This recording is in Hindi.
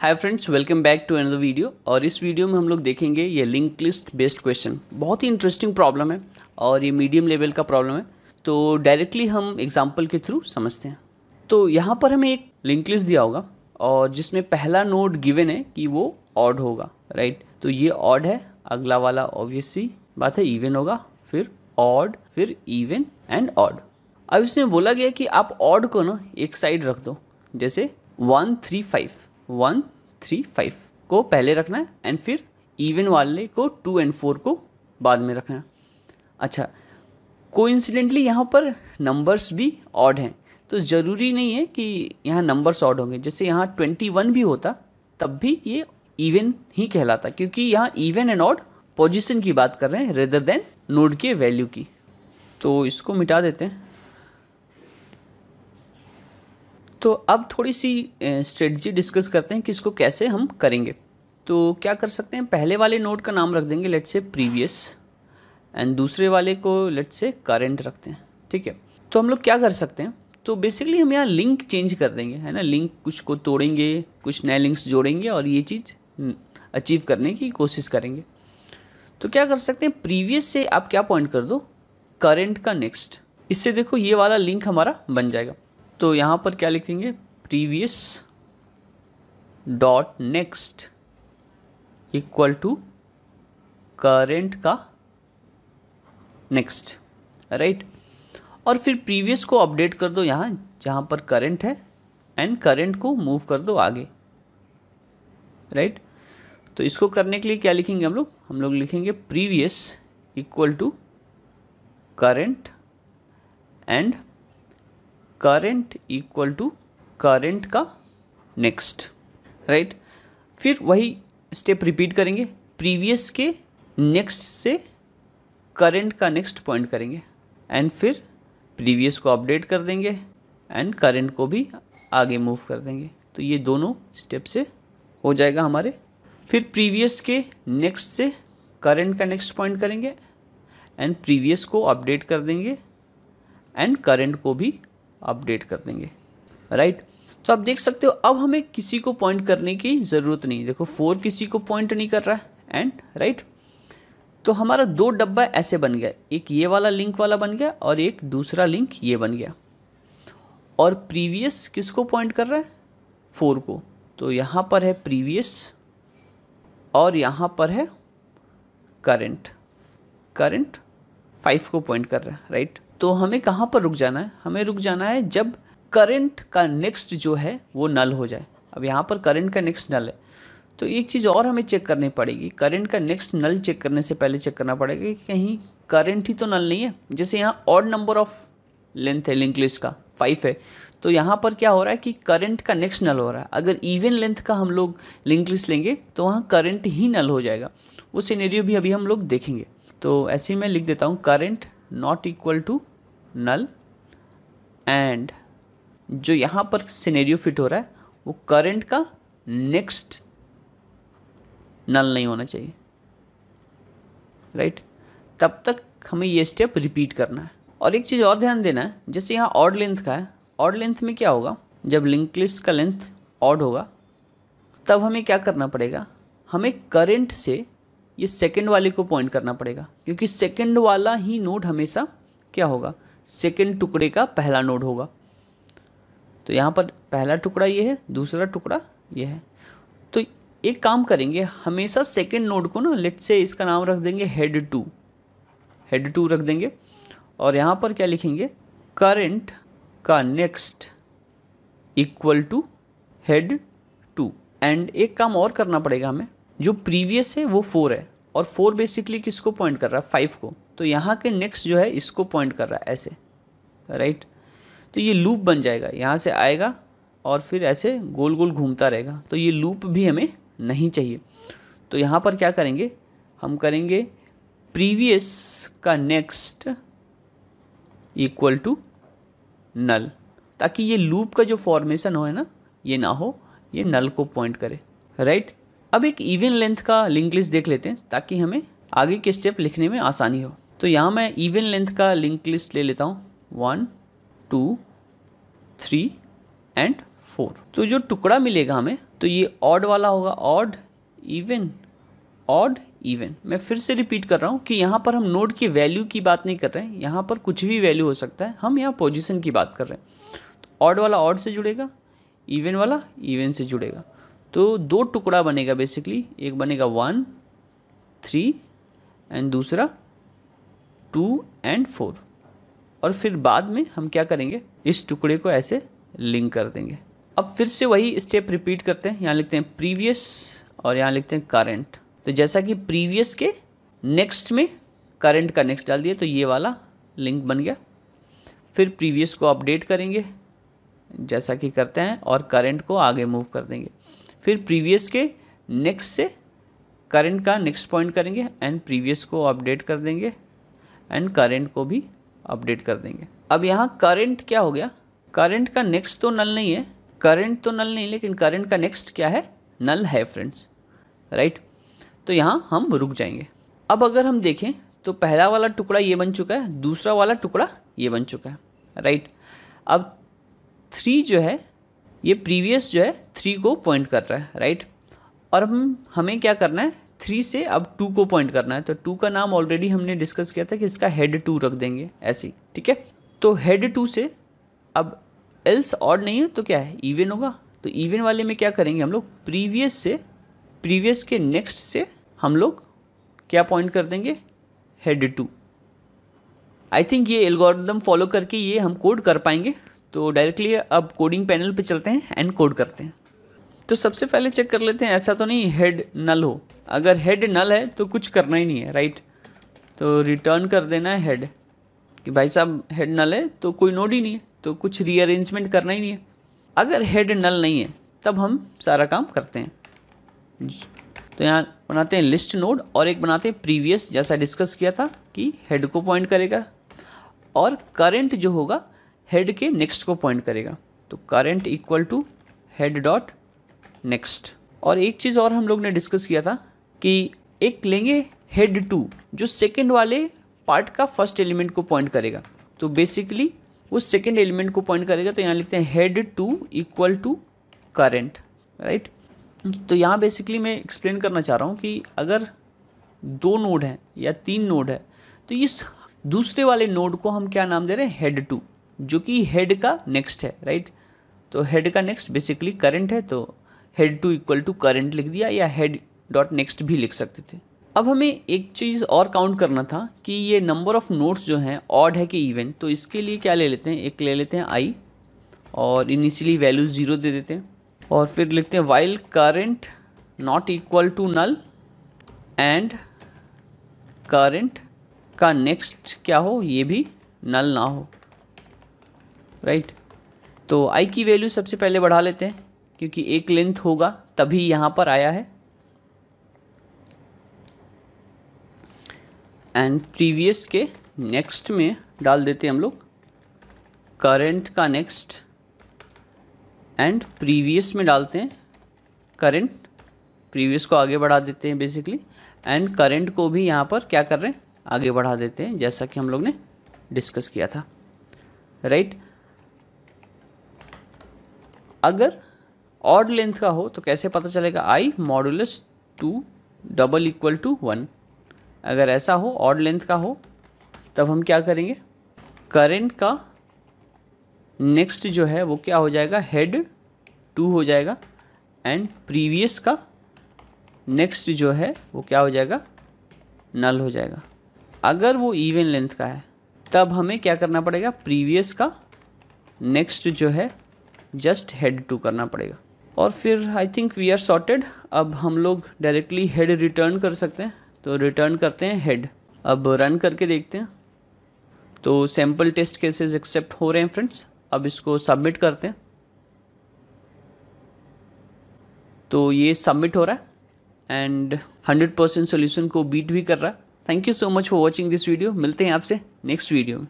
Hi friends welcome back to another video और इस वीडियो में हम लोग देखेंगे ये लिंक लिस्ट बेस्ड क्वेश्चन बहुत ही इंटरेस्टिंग प्रॉब्लम है और ये मीडियम लेवल का प्रॉब्लम है तो डायरेक्टली हम एग्जाम्पल के थ्रू समझते हैं तो यहाँ पर हमें एक लिंक लिस्ट दिया होगा और जिसमें पहला नोट गिवेन है कि वो ऑड होगा राइट तो ये ऑड है अगला वाला ऑब्वियसली बात है इवेन होगा फिर ऑड फिर इवन एंड ऑड अब इसमें बोला गया कि आप ऑड को ना एक साइड रख दो जैसे one three five one three five को पहले रखना है एंड फिर इवन वाले को टू एंड फोर को बाद में रखना है अच्छा कोइंसिडेंटली यहाँ पर नंबर्स भी ऑड हैं तो ज़रूरी नहीं है कि यहाँ नंबर्स ऑड होंगे जैसे यहाँ ट्वेंटी वन भी होता तब भी ये इवन ही कहलाता क्योंकि यहाँ इवन एंड ऑड पोजिशन की बात कर रहे हैं रेदर देन नोड के वैल्यू की तो इसको मिटा देते हैं तो अब थोड़ी सी स्ट्रेटजी डिस्कस करते हैं कि इसको कैसे हम करेंगे तो क्या कर सकते हैं पहले वाले नोट का नाम रख देंगे लेट से प्रीवियस एंड दूसरे वाले को लेट से करेंट रखते हैं ठीक है तो हम लोग क्या कर सकते हैं तो बेसिकली हम यहाँ लिंक चेंज कर देंगे है ना लिंक कुछ को तोड़ेंगे कुछ नए लिंक्स जोड़ेंगे और ये चीज़ अचीव हम्म, करने की कोशिश करेंगे तो क्या कर सकते हैं प्रीवियस से आप क्या पॉइंट कर दो करेंट का नेक्स्ट इससे देखो ये वाला लिंक हमारा बन जाएगा तो यहाँ पर क्या लिखेंगे previous dot next equal to current का नेक्स्ट राइट और फिर प्रीवियस को अपडेट कर दो यहाँ जहाँ पर करेंट है एंड करेंट को मूव कर दो आगे राइट तो इसको करने के लिए क्या लिखेंगे हम लोग हम लोग लिखेंगे previous equal to current and current equal to current का नेक्स्ट राइट right? फिर वही स्टेप रिपीट करेंगे प्रीवियस के नेक्स्ट से करंट का नेक्स्ट पॉइंट करेंगे एंड फिर प्रीवियस को अपडेट कर देंगे एंड करंट को भी आगे मूव कर देंगे तो ये दोनों स्टेप से हो जाएगा हमारे फिर प्रीवियस के नेक्स्ट से करंट का नेक्स्ट पॉइंट करेंगे एंड प्रीवियस को अपडेट कर देंगे एंड करंट को भी अपडेट कर देंगे राइट तो आप देख सकते हो अब हमें किसी को पॉइंट करने की ज़रूरत नहीं देखो फोर किसी को पॉइंट नहीं कर रहा है एंड राइट तो हमारा दो डब्बा ऐसे बन गया एक ये वाला लिंक वाला बन गया और एक दूसरा लिंक ये बन गया और प्रीवियस किसको पॉइंट कर रहा है फोर को तो यहाँ पर है प्रीवियस और यहाँ पर है करंट करंट फाइव को पॉइंट कर रहा है राइट तो हमें कहाँ पर रुक जाना है हमें रुक जाना है जब करंट का नेक्स्ट जो है वो नल हो जाए अब यहाँ पर करंट का नेक्स्ट नल है तो एक चीज़ और हमें चेक करनी पड़ेगी करंट का नेक्स्ट नल चेक करने से पहले चेक करना पड़ेगा कि कहीं करंट ही तो नल नहीं है जैसे यहाँ ऑड नंबर ऑफ लेंथ है लिंक लिस्ट का फाइव है तो यहाँ पर क्या हो रहा है कि करंट का नेक्स्ट नल हो रहा है अगर इवन लेंथ का हम लोग लिंक लिस्ट लेंगे तो वहाँ करंट ही नल हो जाएगा वो सीनेरियो भी अभी हम लोग देखेंगे तो ऐसे ही मैं लिख देता हूँ current not equal to null and जो यहाँ पर सिनेरियो फिट हो रहा है वो करंट का नेक्स्ट नल नहीं होना चाहिए राइट right? तब तक हमें ये स्टेप रिपीट करना है और एक चीज़ और ध्यान देना है जैसे यहाँ ऑड लेंथ का है ऑड लेंथ में क्या होगा जब लिंक लिस्ट का लेंथ ऑड होगा तब हमें क्या करना पड़ेगा हमें करंट से ये सेकेंड वाले को पॉइंट करना पड़ेगा क्योंकि सेकेंड वाला ही नोड हमेशा क्या होगा सेकेंड टुकड़े का पहला नोड होगा तो यहाँ पर पहला टुकड़ा ये है दूसरा टुकड़ा ये है तो एक काम करेंगे हमेशा सेकेंड नोड को ना लेट से इसका नाम रख देंगे हेड टू हेड टू रख देंगे और यहाँ पर क्या लिखेंगे करंट का next equal to head two and एक काम और करना पड़ेगा हमें जो प्रीवियस है वो फोर है और फोर बेसिकली किसको पॉइंट कर रहा है फाइव को तो यहाँ के नेक्स्ट जो है इसको पॉइंट कर रहा है ऐसे राइट तो ये लूप बन जाएगा यहाँ से आएगा और फिर ऐसे गोल गोल घूमता रहेगा तो ये लूप भी हमें नहीं चाहिए तो यहाँ पर क्या करेंगे हम करेंगे प्रीवियस का नेक्स्ट इक्वल टू नल ताकि ये लूप का जो फॉर्मेशन हो है ना ये ना हो ये नल को पॉइंट करे राइट right? अब एक इवन लेंथ का लिंक लिस्ट देख लेते हैं ताकि हमें आगे के स्टेप लिखने में आसानी हो तो यहाँ मैं इवन लेंथ का लिंक लिस्ट ले लेता हूँ one two three and four तो जो टुकड़ा मिलेगा हमें तो ये ऑड वाला होगा ऑड इवन ऑड इवन मैं फिर से रिपीट कर रहा हूँ कि यहाँ पर हम नोड की वैल्यू की बात नहीं कर रहे हैं यहाँ पर कुछ भी वैल्यू हो सकता है हम यहाँ पोजिशन की बात कर रहे हैं तो ऑड वाला ऑड से जुड़ेगा इवन वाला इवन से जुड़ेगा तो दो टुकड़ा बनेगा बेसिकली एक बनेगा वन थ्री एंड दूसरा टू एंड फोर और फिर बाद में हम क्या करेंगे इस टुकड़े को ऐसे लिंक कर देंगे अब फिर से वही स्टेप रिपीट करते हैं यहाँ लिखते हैं प्रीवियस और यहाँ लिखते हैं करंट तो जैसा कि प्रीवियस के नेक्स्ट में करंट का नेक्स्ट डाल दिया तो ये वाला लिंक बन गया फिर प्रीवियस को अपडेट करेंगे जैसा कि करते हैं और करंट को आगे मूव कर देंगे फिर प्रीवियस के नेक्स्ट से करंट का नेक्स्ट पॉइंट करेंगे एंड प्रीवियस को अपडेट कर देंगे एंड करंट को भी अपडेट कर देंगे अब यहाँ करंट क्या हो गया करंट का नेक्स्ट तो नल नहीं है करंट तो नल नहीं लेकिन करंट का नेक्स्ट क्या है नल है फ्रेंड्स राइट तो यहाँ हम रुक जाएंगे अब अगर हम देखें तो पहला वाला टुकड़ा ये बन चुका है दूसरा वाला टुकड़ा ये बन चुका है राइट अब थ्री जो है ये प्रीवियस जो है थ्री को पॉइंट कर रहा है राइट और हम हमें क्या करना है थ्री से अब टू को पॉइंट करना है तो टू का नाम ऑलरेडी हमने डिस्कस किया था कि इसका हेड टू रख देंगे ऐसी ठीक है तो हेड टू से अब एल्स ऑड नहीं है तो क्या है इवन होगा तो इवन वाले में क्या करेंगे हम लोग प्रीवियस से प्रीवियस के नेक्स्ट से हम लोग क्या पॉइंट कर देंगे हेड टू आई थिंक ये एल्गोरिदम फॉलो करके ये हम कोड कर पाएंगे तो डायरेक्टली अब कोडिंग पैनल पे चलते हैं एंड कोड करते हैं तो सबसे पहले चेक कर लेते हैं ऐसा तो नहीं हेड नल हो अगर हेड नल है तो कुछ करना ही नहीं है राइट तो रिटर्न कर देना है हेड कि भाई साहब हेड नल है तो कोई नोड ही नहीं है तो कुछ रीअरेंजमेंट करना ही नहीं है अगर हेड नल नहीं है तब हम सारा काम करते हैं तो यहाँ बनाते हैं लिस्ट नोड और एक बनाते हैं प्रीवियस जैसा डिस्कस किया था कि हेड को पॉइंट करेगा और करंट जो होगा हेड के नेक्स्ट को पॉइंट करेगा तो current equal to head dot next और एक चीज़ और हम लोग ने डिस्कस किया था कि एक लेंगे हेड टू जो सेकेंड वाले पार्ट का फर्स्ट एलिमेंट को पॉइंट करेगा तो बेसिकली वो सेकेंड एलिमेंट को पॉइंट करेगा तो यहाँ लिखते हैं head two equal to current right तो यहाँ बेसिकली मैं एक्सप्लेन करना चाह रहा हूँ कि अगर दो नोड हैं या तीन नोड है तो इस दूसरे वाले नोड को हम क्या नाम दे रहे हैं हेड टू जो कि हेड का नेक्स्ट है राइट तो हेड का नेक्स्ट बेसिकली करंट है तो head two equal to current लिख दिया या हेड डॉट नेक्स्ट भी लिख सकते थे अब हमें एक चीज़ और काउंट करना था कि ये नंबर ऑफ नोट्स जो हैं ऑड है कि इवेंट तो इसके लिए क्या ले लेते हैं एक ले लेते हैं आई और इनिशियली वैल्यू ज़ीरो दे देते हैं और फिर लिखते हैं while current not equal to null and current का नेक्स्ट क्या हो ये भी नल ना हो राइट तो आई की वैल्यू सबसे पहले बढ़ा लेते हैं क्योंकि एक लेंथ होगा तभी यहाँ पर आया है एंड प्रीवियस के नेक्स्ट में डाल देते हैं हम लोग करेंट का नेक्स्ट एंड प्रीवियस में डालते हैं करेंट प्रीवियस को आगे बढ़ा देते हैं बेसिकली एंड करेंट को भी यहाँ पर क्या कर रहे हैं आगे बढ़ा देते हैं जैसा कि हम लोग ने डिस्कस किया था राइट right? अगर ऑड लेंथ का हो तो कैसे पता चलेगा i modulus two double equal to one अगर ऐसा हो ऑड लेंथ का हो तब हम क्या करेंगे करंट का नेक्स्ट जो है वो क्या हो जाएगा हेड टू हो जाएगा एंड प्रीवियस का नेक्स्ट जो है वो क्या हो जाएगा नल हो जाएगा अगर वो इवन लेंथ का है तब हमें क्या करना पड़ेगा प्रीवियस का नेक्स्ट जो है जस्ट हेड टू करना पड़ेगा और फिर I think we are sorted अब हम लोग डायरेक्टली हेड रिटर्न कर सकते हैं तो रिटर्न करते हैं हेड अब रन करके देखते हैं तो सैम्पल टेस्ट केसेस एक्सेप्ट हो रहे हैं फ्रेंड्स अब इसको सबमिट करते हैं तो ये सबमिट हो रहा है एंड 100 परसेंट सोल्यूशन को बीट भी कर रहा है thank you so much for watching this video मिलते हैं आपसे नेक्स्ट वीडियो में